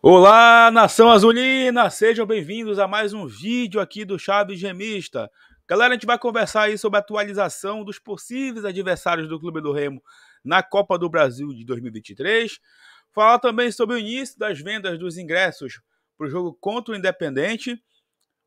Olá, nação azulina! Sejam bem-vindos a mais um vídeo aqui do Chaves Gemista. Galera, a gente vai conversar aí sobre a atualização dos possíveis adversários do Clube do Remo na Copa do Brasil de 2023. Falar também sobre o início das vendas dos ingressos para o jogo contra o Independente.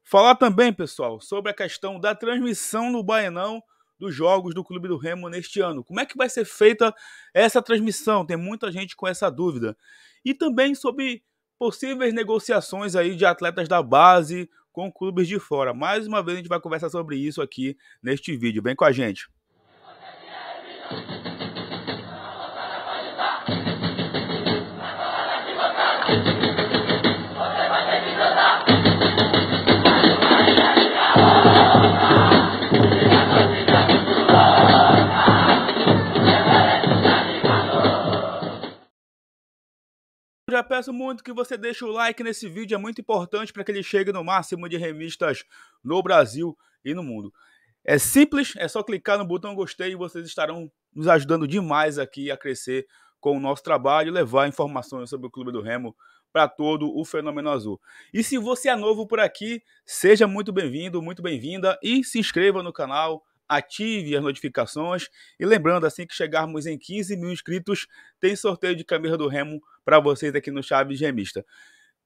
Falar também, pessoal, sobre a questão da transmissão no Baianão dos jogos do Clube do Remo neste ano. Como é que vai ser feita essa transmissão? Tem muita gente com essa dúvida. E também sobre possíveis negociações aí de atletas da base com clubes de fora. Mais uma vez a gente vai conversar sobre isso aqui neste vídeo. Vem com a gente. peço muito que você deixe o like nesse vídeo, é muito importante para que ele chegue no máximo de remistas no Brasil e no mundo. É simples, é só clicar no botão gostei e vocês estarão nos ajudando demais aqui a crescer com o nosso trabalho e levar informações sobre o Clube do Remo para todo o Fenômeno Azul. E se você é novo por aqui, seja muito bem-vindo, muito bem-vinda e se inscreva no canal, ative as notificações. E lembrando, assim que chegarmos em 15 mil inscritos, tem sorteio de camisa do Remo para vocês aqui no Chaves Gemista.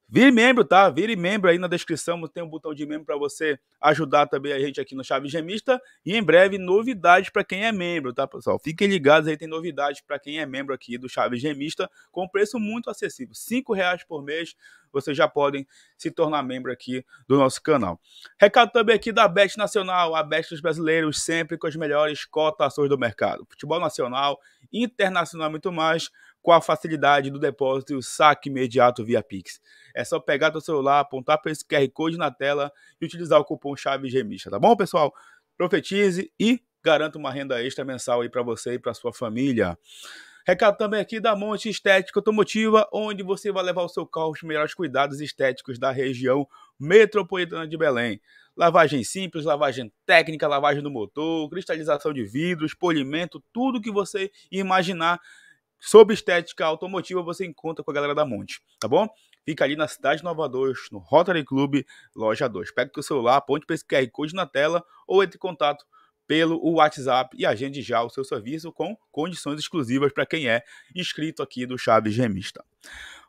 Vire membro, tá? Vire membro aí na descrição, tem um botão de membro para você ajudar também a gente aqui no Chave Gemista. E em breve, novidades para quem é membro, tá, pessoal? Fiquem ligados aí, tem novidades para quem é membro aqui do Chave Gemista, com preço muito acessível. R$ reais por mês, vocês já podem se tornar membro aqui do nosso canal. Recado também aqui da Bet Nacional, a Bet dos brasileiros, sempre com as melhores cotações do mercado. Futebol nacional, internacional muito mais com a facilidade do depósito e o saque imediato via Pix. É só pegar teu celular, apontar para esse QR Code na tela e utilizar o cupom chave gemista, tá bom, pessoal? Profetize e garanta uma renda extra mensal aí para você e para sua família. Recado também aqui da Monte Estética Automotiva, onde você vai levar o seu carro os melhores cuidados estéticos da região metropolitana de Belém. Lavagem simples, lavagem técnica, lavagem do motor, cristalização de vidros, polimento, tudo que você imaginar sobre estética automotiva, você encontra com a galera da Monte, tá bom? Fica ali na Cidade Nova 2, no Rotary Club, loja 2. Pega o celular, aponte para esse QR Code na tela ou entre em contato pelo WhatsApp e agende já o seu serviço com condições exclusivas para quem é inscrito aqui do Chaves remista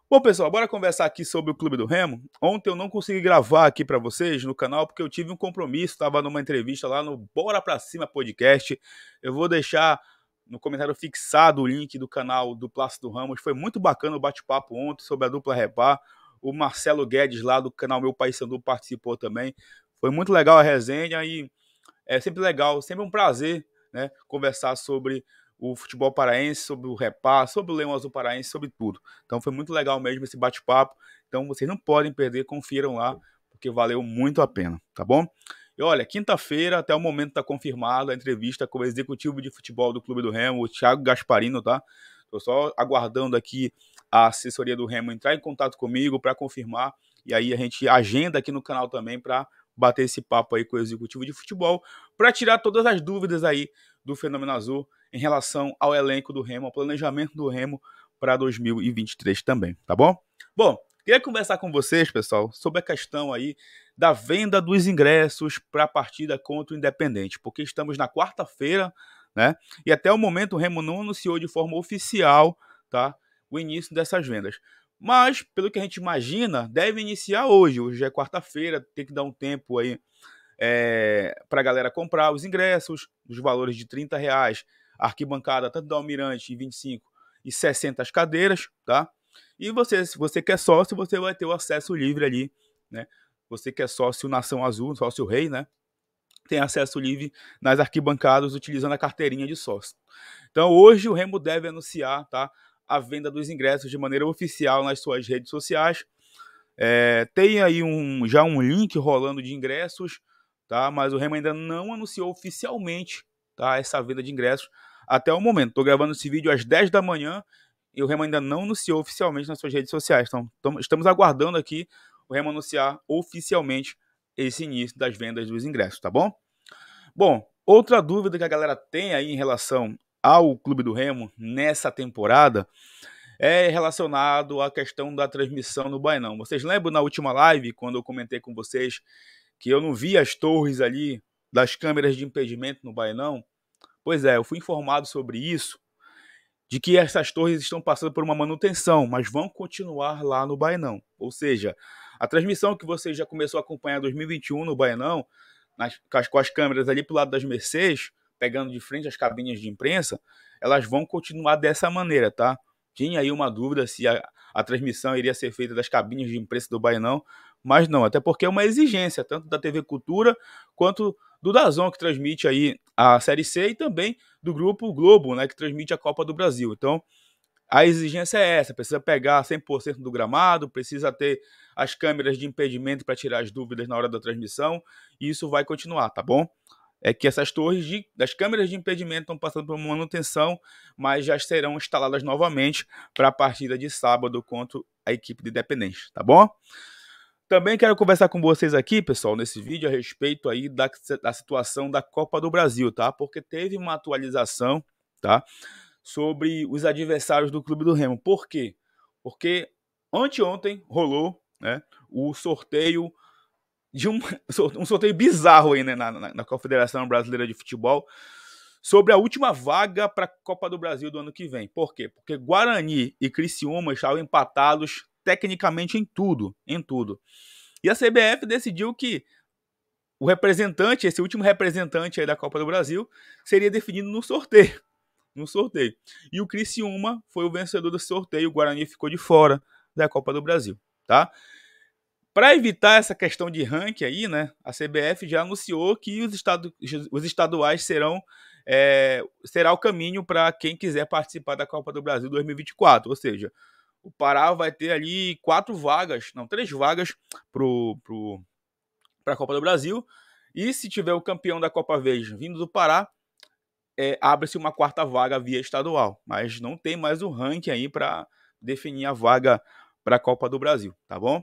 Bom, pessoal, bora conversar aqui sobre o Clube do Remo. Ontem eu não consegui gravar aqui para vocês no canal porque eu tive um compromisso, estava numa entrevista lá no Bora Pra Cima Podcast. Eu vou deixar no comentário fixado o link do canal do Plácido Ramos. Foi muito bacana o bate-papo ontem sobre a dupla repá. O Marcelo Guedes, lá do canal Meu País Sandu, participou também. Foi muito legal a resenha e é sempre legal, sempre um prazer né, conversar sobre o futebol paraense, sobre o repá, sobre o Leão Azul Paraense, sobre tudo. Então foi muito legal mesmo esse bate-papo. Então vocês não podem perder, confiram lá, porque valeu muito a pena, tá bom? E olha, quinta-feira, até o momento está confirmada a entrevista com o executivo de futebol do Clube do Remo, o Thiago Gasparino, tá? Estou só aguardando aqui a assessoria do Remo entrar em contato comigo para confirmar. E aí a gente agenda aqui no canal também para bater esse papo aí com o executivo de futebol, para tirar todas as dúvidas aí do Fenômeno Azul em relação ao elenco do Remo, ao planejamento do Remo para 2023 também, tá bom? Bom, Queria conversar com vocês, pessoal, sobre a questão aí da venda dos ingressos para a partida contra o Independente, porque estamos na quarta-feira, né? E até o momento o Remo não anunciou de forma oficial, tá? O início dessas vendas. Mas, pelo que a gente imagina, deve iniciar hoje. Hoje é quarta-feira, tem que dar um tempo aí é, para a galera comprar os ingressos, os valores de 30 reais, arquibancada tanto do Almirante e 25 e 60 as cadeiras, tá? E você, se você quer sócio, você vai ter o acesso livre ali, né? Você que é sócio Nação Azul, sócio Rei, né? Tem acesso livre nas arquibancadas utilizando a carteirinha de sócio. Então, hoje o Remo deve anunciar, tá? A venda dos ingressos de maneira oficial nas suas redes sociais. É, tem aí um, já um link rolando de ingressos, tá? Mas o Remo ainda não anunciou oficialmente, tá? Essa venda de ingressos até o momento. Estou gravando esse vídeo às 10 da manhã e o Remo ainda não anunciou oficialmente nas suas redes sociais. Então, estamos aguardando aqui o Remo anunciar oficialmente esse início das vendas dos ingressos, tá bom? Bom, outra dúvida que a galera tem aí em relação ao Clube do Remo nessa temporada é relacionado à questão da transmissão no Bainão. Vocês lembram na última live, quando eu comentei com vocês que eu não vi as torres ali das câmeras de impedimento no Bainão? Pois é, eu fui informado sobre isso de que essas torres estão passando por uma manutenção, mas vão continuar lá no Bainão. Ou seja, a transmissão que você já começou a acompanhar em 2021 no Bainão, nas, com as câmeras ali pro lado das Mercedes, pegando de frente as cabinhas de imprensa, elas vão continuar dessa maneira, tá? Tinha aí uma dúvida se a, a transmissão iria ser feita das cabinhas de imprensa do Bainão, mas não, até porque é uma exigência, tanto da TV Cultura quanto do Dazon, que transmite aí a Série C, e também do grupo Globo, né, que transmite a Copa do Brasil. Então, a exigência é essa: precisa pegar 100% do gramado, precisa ter as câmeras de impedimento para tirar as dúvidas na hora da transmissão, e isso vai continuar, tá bom? É que essas torres de, das câmeras de impedimento estão passando por manutenção, mas já serão instaladas novamente para a partida de sábado contra a equipe de Independente, tá bom? Também quero conversar com vocês aqui, pessoal, nesse vídeo a respeito aí da, da situação da Copa do Brasil, tá? Porque teve uma atualização, tá? Sobre os adversários do Clube do Remo. Por quê? Porque anteontem rolou né, o sorteio de um, um sorteio bizarro aí, né, na, na, na Confederação Brasileira de Futebol sobre a última vaga para a Copa do Brasil do ano que vem. Por quê? Porque Guarani e Criciúma estavam empatados tecnicamente em tudo, em tudo. E a CBF decidiu que o representante, esse último representante da Copa do Brasil, seria definido no sorteio. No sorteio. E o Criciúma foi o vencedor do sorteio, o Guarani ficou de fora da Copa do Brasil, tá? Para evitar essa questão de ranking aí, né, a CBF já anunciou que os, estadu os estaduais serão é, será o caminho para quem quiser participar da Copa do Brasil 2024, ou seja, o Pará vai ter ali quatro vagas, não, três vagas pro, pro, para a Copa do Brasil. E se tiver o campeão da Copa Vez vindo do Pará, é, abre-se uma quarta vaga via estadual. Mas não tem mais o ranking aí para definir a vaga para a Copa do Brasil, tá bom?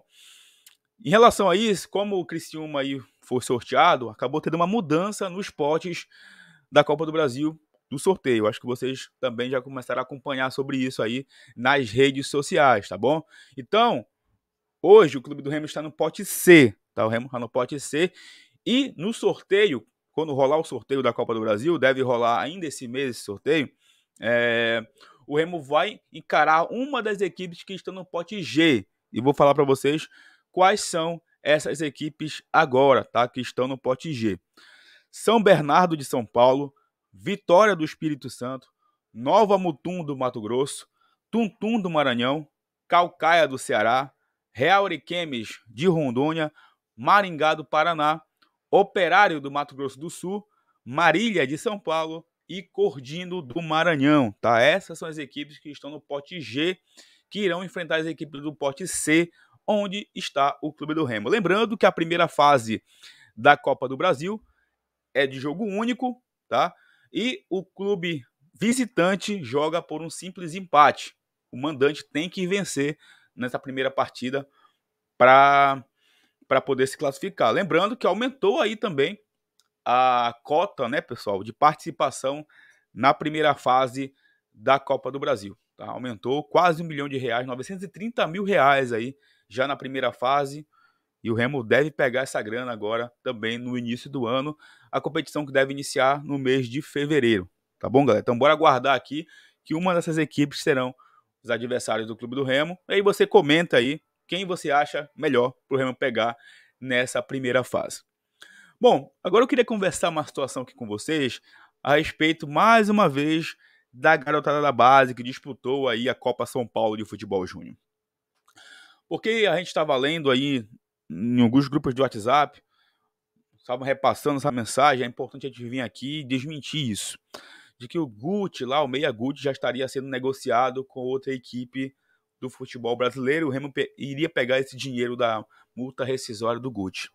Em relação a isso, como o Criciúma aí foi sorteado, acabou tendo uma mudança nos potes da Copa do Brasil do sorteio. Acho que vocês também já começaram a acompanhar sobre isso aí nas redes sociais, tá bom? Então, hoje o Clube do Remo está no pote C, tá? O Remo está no pote C. E no sorteio, quando rolar o sorteio da Copa do Brasil, deve rolar ainda esse mês esse sorteio, é... o Remo vai encarar uma das equipes que estão no pote G. E vou falar para vocês quais são essas equipes agora, tá? Que estão no pote G. São Bernardo de São Paulo, Vitória do Espírito Santo, Nova Mutum do Mato Grosso, Tuntum do Maranhão, Calcaia do Ceará, Real Requemes de Rondônia, Maringá do Paraná, Operário do Mato Grosso do Sul, Marília de São Paulo e Cordino do Maranhão, tá? Essas são as equipes que estão no pote G, que irão enfrentar as equipes do pote C, onde está o Clube do Remo. Lembrando que a primeira fase da Copa do Brasil é de jogo único, tá? E o clube visitante joga por um simples empate. O mandante tem que vencer nessa primeira partida para para poder se classificar. Lembrando que aumentou aí também a cota, né, pessoal, de participação na primeira fase da Copa do Brasil. Tá? Aumentou quase um milhão de reais, 930 mil reais aí já na primeira fase. E o Remo deve pegar essa grana agora também no início do ano a competição que deve iniciar no mês de fevereiro. Tá bom, galera? Então bora aguardar aqui que uma dessas equipes serão os adversários do Clube do Remo. E aí você comenta aí quem você acha melhor para o Remo pegar nessa primeira fase. Bom, agora eu queria conversar uma situação aqui com vocês a respeito, mais uma vez, da garotada da base que disputou aí a Copa São Paulo de Futebol Júnior. Porque a gente estava lendo aí em alguns grupos de WhatsApp estavam repassando essa mensagem, é importante a gente vir aqui e desmentir isso. De que o Guti, lá, o Meia Guti, já estaria sendo negociado com outra equipe do futebol brasileiro. O Remo pe iria pegar esse dinheiro da multa rescisória do Guti.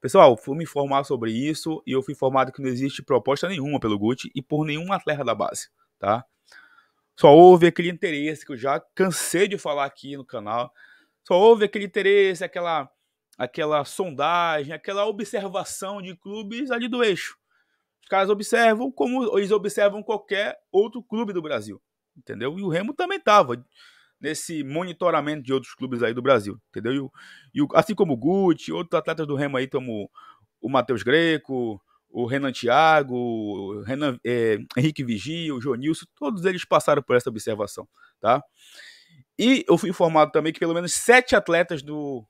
Pessoal, fui me informar sobre isso e eu fui informado que não existe proposta nenhuma pelo Guti e por nenhuma atleta da base, tá? Só houve aquele interesse que eu já cansei de falar aqui no canal. Só houve aquele interesse, aquela aquela sondagem, aquela observação de clubes ali do eixo. Os caras observam como eles observam qualquer outro clube do Brasil, entendeu? E o Remo também estava nesse monitoramento de outros clubes aí do Brasil, entendeu? E, assim como o Gucci, outros atletas do Remo aí, como o Matheus Greco, o Renan Thiago, o Renan, é, Henrique Vigil, o João Nilson, todos eles passaram por essa observação, tá? E eu fui informado também que pelo menos sete atletas do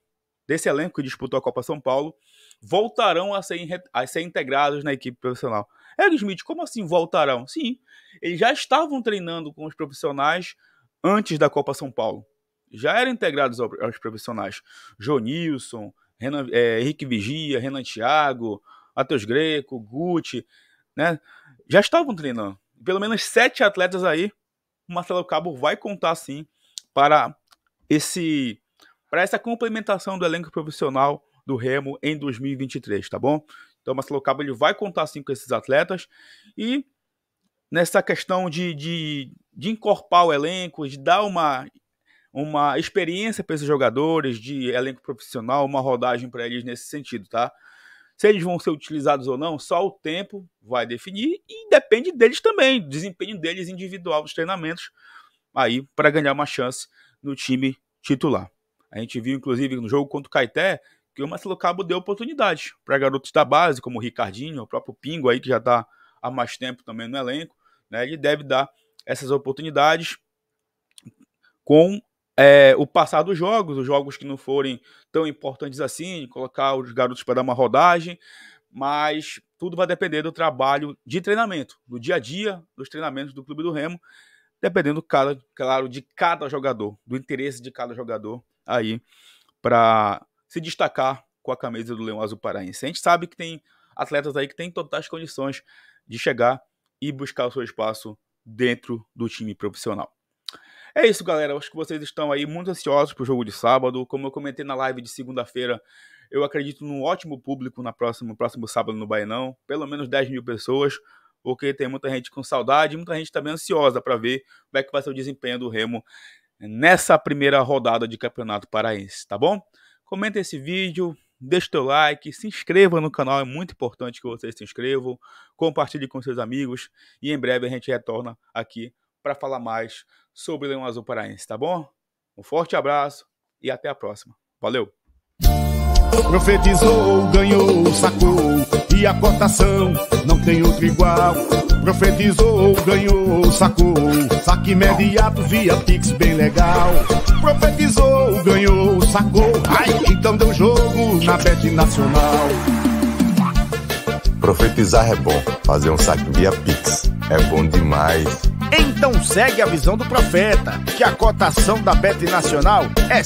desse elenco que disputou a Copa São Paulo voltarão a ser, a ser integrados na equipe profissional. Eric Smith, como assim voltarão? Sim, eles já estavam treinando com os profissionais antes da Copa São Paulo. Já eram integrados aos profissionais. Jonilson, Renan, é, Henrique Vigia, Renan Thiago, Matheus Greco, Gucci, né? Já estavam treinando. Pelo menos sete atletas aí, o Marcelo Cabo vai contar sim para esse para essa complementação do elenco profissional do Remo em 2023, tá bom? Então, Marcelo Cabo ele vai contar sim com esses atletas e nessa questão de, de, de encorpar o elenco, de dar uma, uma experiência para esses jogadores, de elenco profissional, uma rodagem para eles nesse sentido, tá? Se eles vão ser utilizados ou não, só o tempo vai definir e depende deles também, desempenho deles individual dos treinamentos aí para ganhar uma chance no time titular. A gente viu, inclusive, no jogo contra o Caeté, que o Marcelo Cabo deu oportunidade para garotos da base, como o Ricardinho, o próprio Pingo aí, que já está há mais tempo também no elenco. Né? Ele deve dar essas oportunidades com é, o passar dos jogos, os jogos que não forem tão importantes assim, colocar os garotos para dar uma rodagem, mas tudo vai depender do trabalho de treinamento, do dia a dia, dos treinamentos do Clube do Remo, dependendo, cada, claro, de cada jogador, do interesse de cada jogador aí para se destacar com a camisa do Leão Azul Paraense. A gente sabe que tem atletas aí que têm totais condições de chegar e buscar o seu espaço dentro do time profissional. É isso, galera. acho que vocês estão aí muito ansiosos para o jogo de sábado. Como eu comentei na live de segunda-feira, eu acredito num ótimo público na próxima, no próximo sábado no Bainão. Pelo menos 10 mil pessoas, porque tem muita gente com saudade, muita gente também ansiosa para ver como é que vai ser o desempenho do Remo nessa primeira rodada de Campeonato Paraense, tá bom? Comenta esse vídeo, o seu like, se inscreva no canal, é muito importante que vocês se inscrevam, compartilhe com seus amigos e em breve a gente retorna aqui para falar mais sobre o Leão Azul Paraense, tá bom? Um forte abraço e até a próxima. Valeu! Profetizou, ganhou, sacou e a cotação não tem outro igual. Profetizou, ganhou, sacou. Saque imediato via Pix, bem legal. Profetizou, ganhou, sacou. Ai, então deu jogo na Bet Nacional. Profetizar é bom, fazer um saque via Pix é bom demais. Então segue a visão do profeta, que a cotação da Bet Nacional é